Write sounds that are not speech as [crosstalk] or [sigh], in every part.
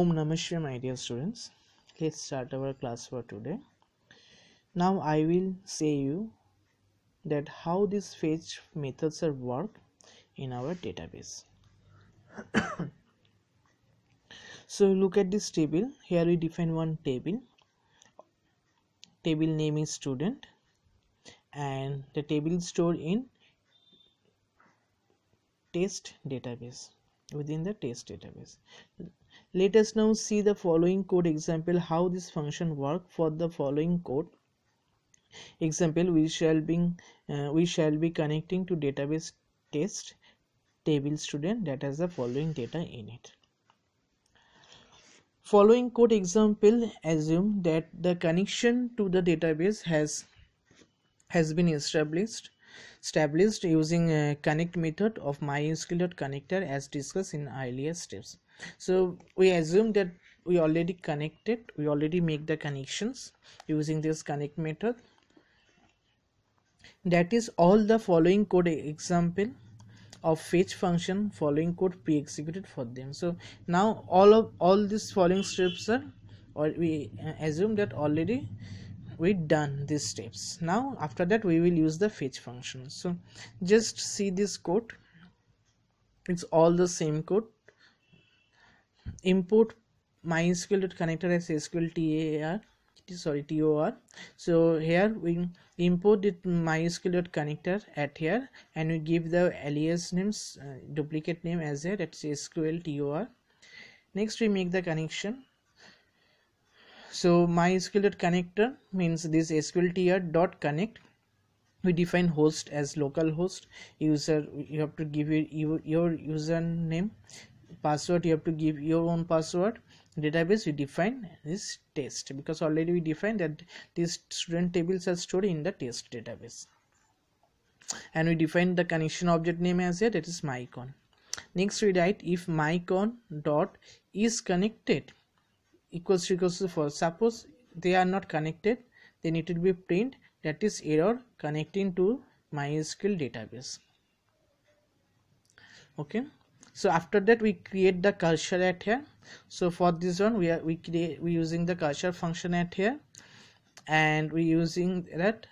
Om Namah Shri, my dear students. Let's start our class for today. Now I will say you that how these fetch methods are work in our database. [coughs] so look at this table. Here we define one table. Table name is student and the table is stored in test database within the test database let us now see the following code example how this function work for the following code example we shall be uh, we shall be connecting to database test table student that has the following data in it following code example assume that the connection to the database has has been established established using a connect method of mysql connector as discussed in earlier steps so we assume that we already connected we already make the connections using this connect method that is all the following code example of fetch function following code pre-executed for them so now all of all these following steps are or we assume that already we done these steps now after that we will use the fetch function so just see this code it's all the same code import connector as sql sorry tor so here we import it connector at here and we give the alias names uh, duplicate name as here that's sql tor next we make the connection so mysql connector means this sql dot connect we define host as localhost user you have to give your, your, username password you have to give your own password database we define is test because already we define that these student tables are stored in the test database and we define the connection object name as here that is mycon next we write if mycon dot is connected equals equals to false suppose they are not connected then it will be print that is error connecting to mysql database okay so after that we create the cursor at here so for this one we are we create we using the cursor function at here and we using that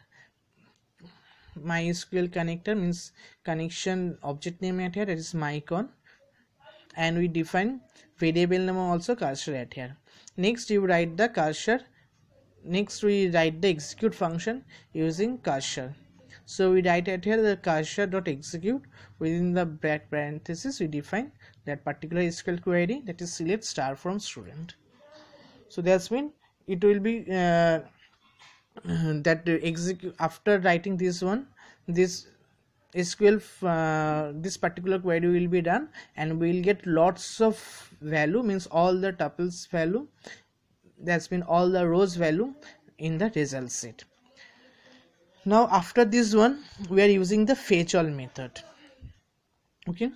mysql connector means connection object name at here that is mycon and we define variable name also cursor at here next you write the cursor next we write the execute function using cursor so we write it here the cursor dot execute within the back parenthesis we define that particular sql query that is select star from student so that's mean it will be uh, [clears throat] that execute after writing this one this SQL uh, this particular query will be done and we will get lots of value means all the tuples value that's been all the rows value in the result set now after this one we are using the fetch all method okay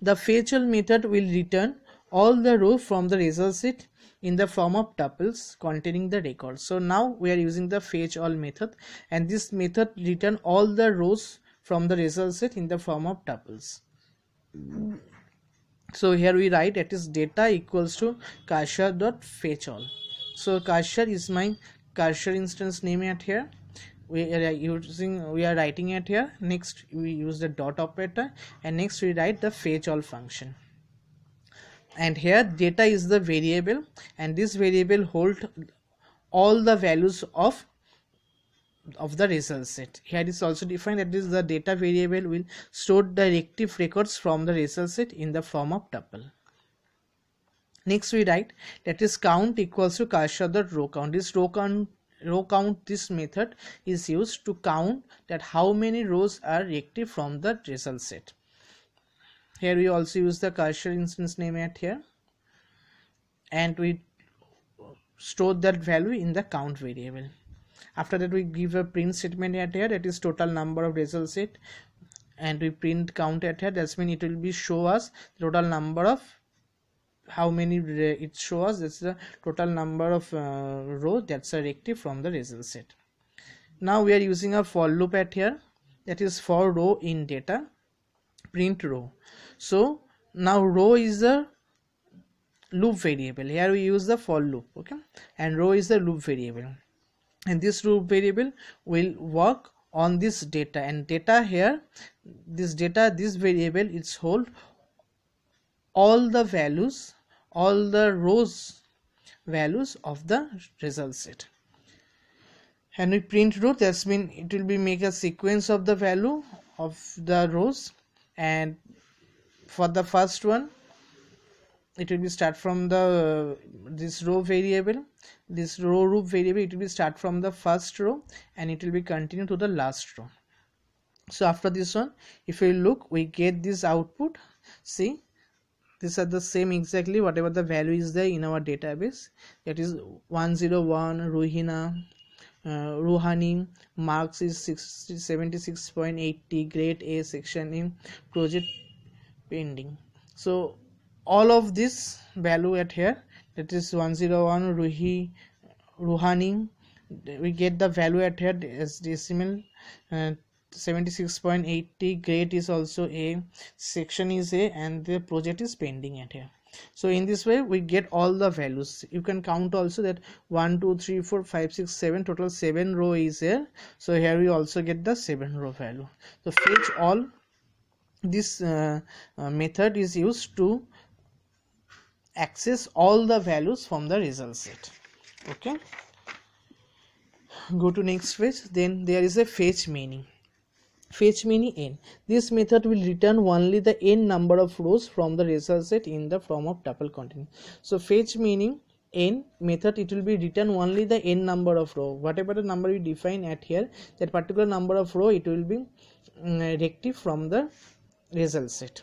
the fetch all method will return all the row from the result set in the form of tuples containing the record so now we are using the fetch all method and this method return all the rows from the result set in the form of tuples so here we write it is data equals to cursor dot fetch all so cursor is my cursor instance name at here we are using we are writing it here next we use the dot operator and next we write the fetch all function and here data is the variable and this variable hold all the values of of the result set. Here is also defined that is the data variable will store directive records from the result set in the form of tuple. Next we write that is count equals to cash of the row count. This row count row count this method is used to count that how many rows are active from the result set. Here we also use the cursor instance name at here and we store that value in the count variable after that we give a print statement at here that is total number of result set and we print count at here that's mean it will be show us total number of how many it shows that's the total number of uh, that that's a active from the result set now we are using a for loop at here that is for row in data print row so now row is the loop variable here we use the for loop okay and row is the loop variable and this root variable will work on this data and data here this data this variable it's hold all the values all the rows values of the result set and we print row that's mean it will be make a sequence of the value of the rows and for the first one it will be start from the uh, this row variable this row group variable it will be start from the first row and it will be continue to the last row so after this one if we look we get this output see these are the same exactly whatever the value is there in our database that is 101 ruhina uh, Rouhani marks is 76.80 grade A section in project pending so all of this value at here that is 101 Ruhi, Ruhani we get the value at here as decimal uh, 76.80 grade is also a section is a and the project is pending at here so in this way we get all the values you can count also that 1 2 3 4 5 6 7 total 7 row is here so here we also get the 7 row value so fetch all this uh, uh, method is used to access all the values from the result set okay go to next fetch. then there is a fetch meaning fetch meaning n this method will return only the n number of rows from the result set in the form of tuple containing so fetch meaning n method it will be return only the n number of row whatever the number you define at here that particular number of row it will be um, from the result set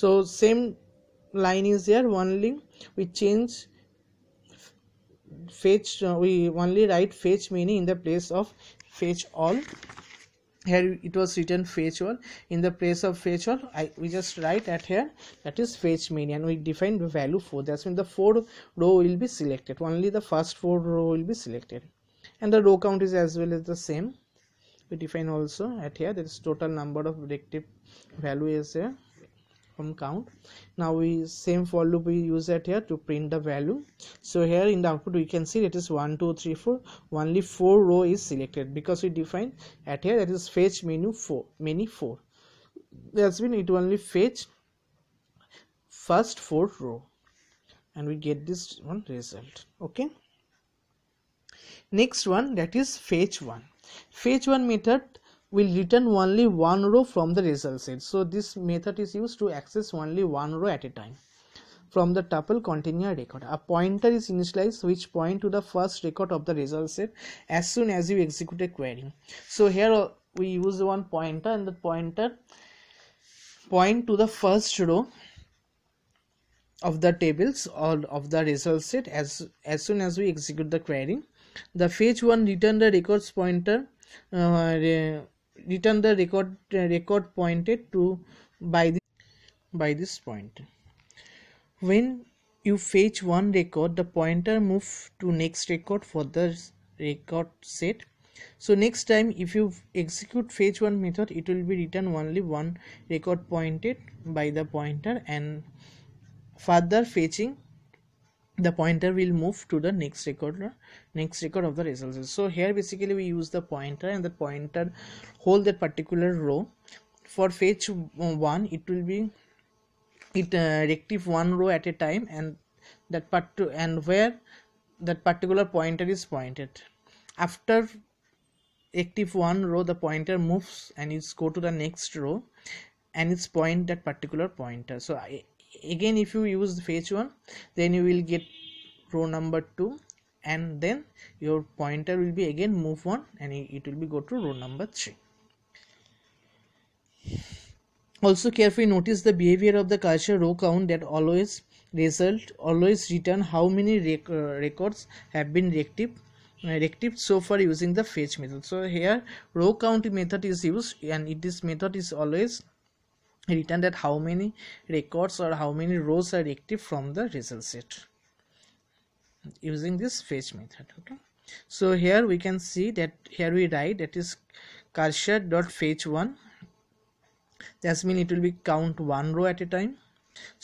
so same line is here one link we change fetch uh, we only write fetch meaning in the place of fetch all here it was written fetch all in the place of fetch all I, we just write at here that is fetch meaning. and we define the value 4 that's when the 4 row will be selected only the first 4 row will be selected and the row count is as well as the same we define also at here there is total number of predictive value is here from count now we same for loop we use that here to print the value so here in the output we can see it is one is 1 2 3 4 only 4 row is selected because we define at here that is fetch menu 4 many 4 that's been it only fetch first 4 row and we get this one result okay next one that is fetch one fetch one method will return only one row from the result set so this method is used to access only one row at a time from the tuple continuous record. A pointer is initialized which point to the first record of the result set as soon as you execute a query. So here we use one pointer and the pointer point to the first row of the tables or of the result set as as soon as we execute the query. The fetch one return the records pointer uh, return the record uh, record pointed to by the by this point when you fetch one record the pointer move to next record for the record set so next time if you execute fetch one method it will be return only one record pointed by the pointer and further fetching the pointer will move to the next record next record of the results so here basically we use the pointer and the pointer hold that particular row for fetch one it will be it uh, one row at a time and that part and where that particular pointer is pointed after active one row the pointer moves and it's go to the next row and it's point that particular pointer so again if you use fetch one then you will get row number two and then your pointer will be again move one and it will be go to row number three also carefully notice the behavior of the cursor row count that always result always return how many rec uh, records have been rectified uh, rectified so far using the fetch method so here row count method is used and this method is always written that how many records or how many rows are active from the result set using this fetch method okay so here we can see that here we write that is cursor dot fetch one that's mean it will be count one row at a time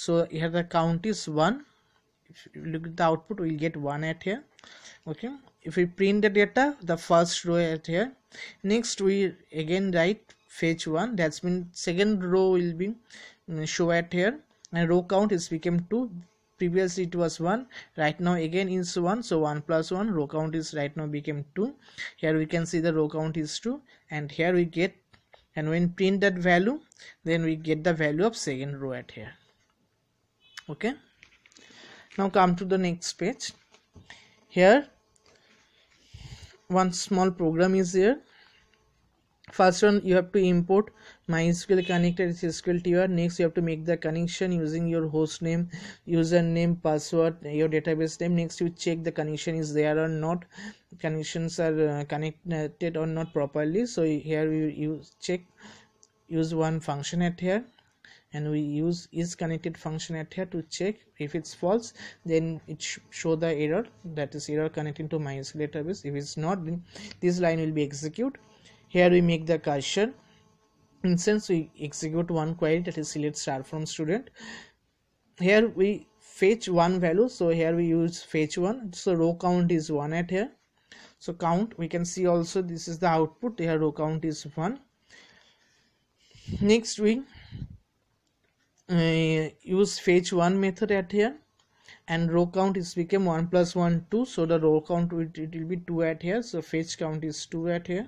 so here the count is one if you look at the output we'll get one at here okay if we print the data the first row at here next we again write fetch one that's been second row will be mm, show at here and row count is become 2 previously it was 1 right now again is 1 so 1 plus 1 row count is right now became 2 here we can see the row count is 2 and here we get and when print that value then we get the value of second row at here okay now come to the next page here one small program is here first one you have to import mysql connector sql tier next you have to make the connection using your host name username password your database name next you check the connection is there or not connections are uh, connected or not properly so here you, you check use one function at here and we use is connected function at here to check if it's false then it sh show the error that is error connecting to mysql database if it's not then this line will be executed here we make the cursor and since we execute one query that is select star from student here we fetch one value so here we use fetch one so row count is one at here so count we can see also this is the output here row count is one next we uh, use fetch one method at here and row count is became 1 plus 1 2 so the row count it, it will be 2 at here so fetch count is 2 at here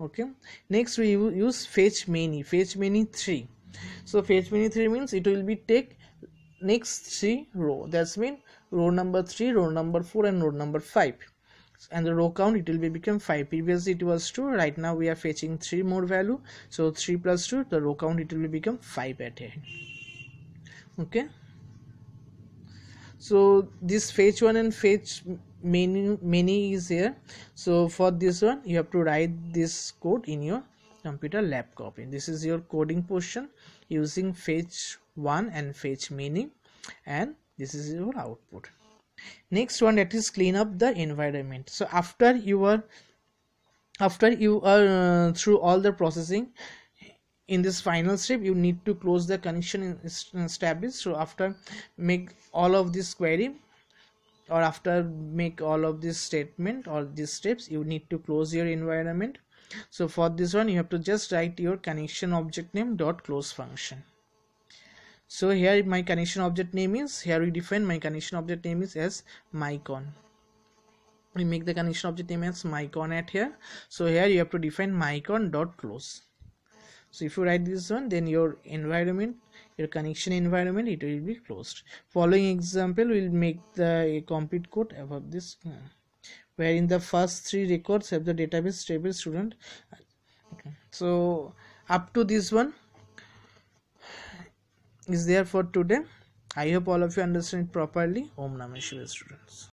okay next we use fetch many fetch many 3 so fetch many 3 means it will be take next three row that's mean row number 3 row number 4 and row number 5 and the row count it will be become 5 previously it was 2 right now we are fetching 3 more value so 3 plus 2 the row count it will be become 5 at here okay so this fetch 1 and fetch many many is here so for this one you have to write this code in your computer lab copy. this is your coding portion using fetch 1 and fetch many, and this is your output next one that is clean up the environment so after you are after you are uh, through all the processing in this final step you need to close the connection established so after make all of this query or after make all of this statement or these steps you need to close your environment so for this one you have to just write your connection object name dot close function so here my connection object name is here we define my connection object name is as mycon we make the connection object name as mycon at here so here you have to define mycon dot close so if you write this one then your environment your connection environment it will be closed following example will make the complete code above this uh, where in the first three records have the database table student okay. so up to this one is there for today i hope all of you understand properly om namah shivaya students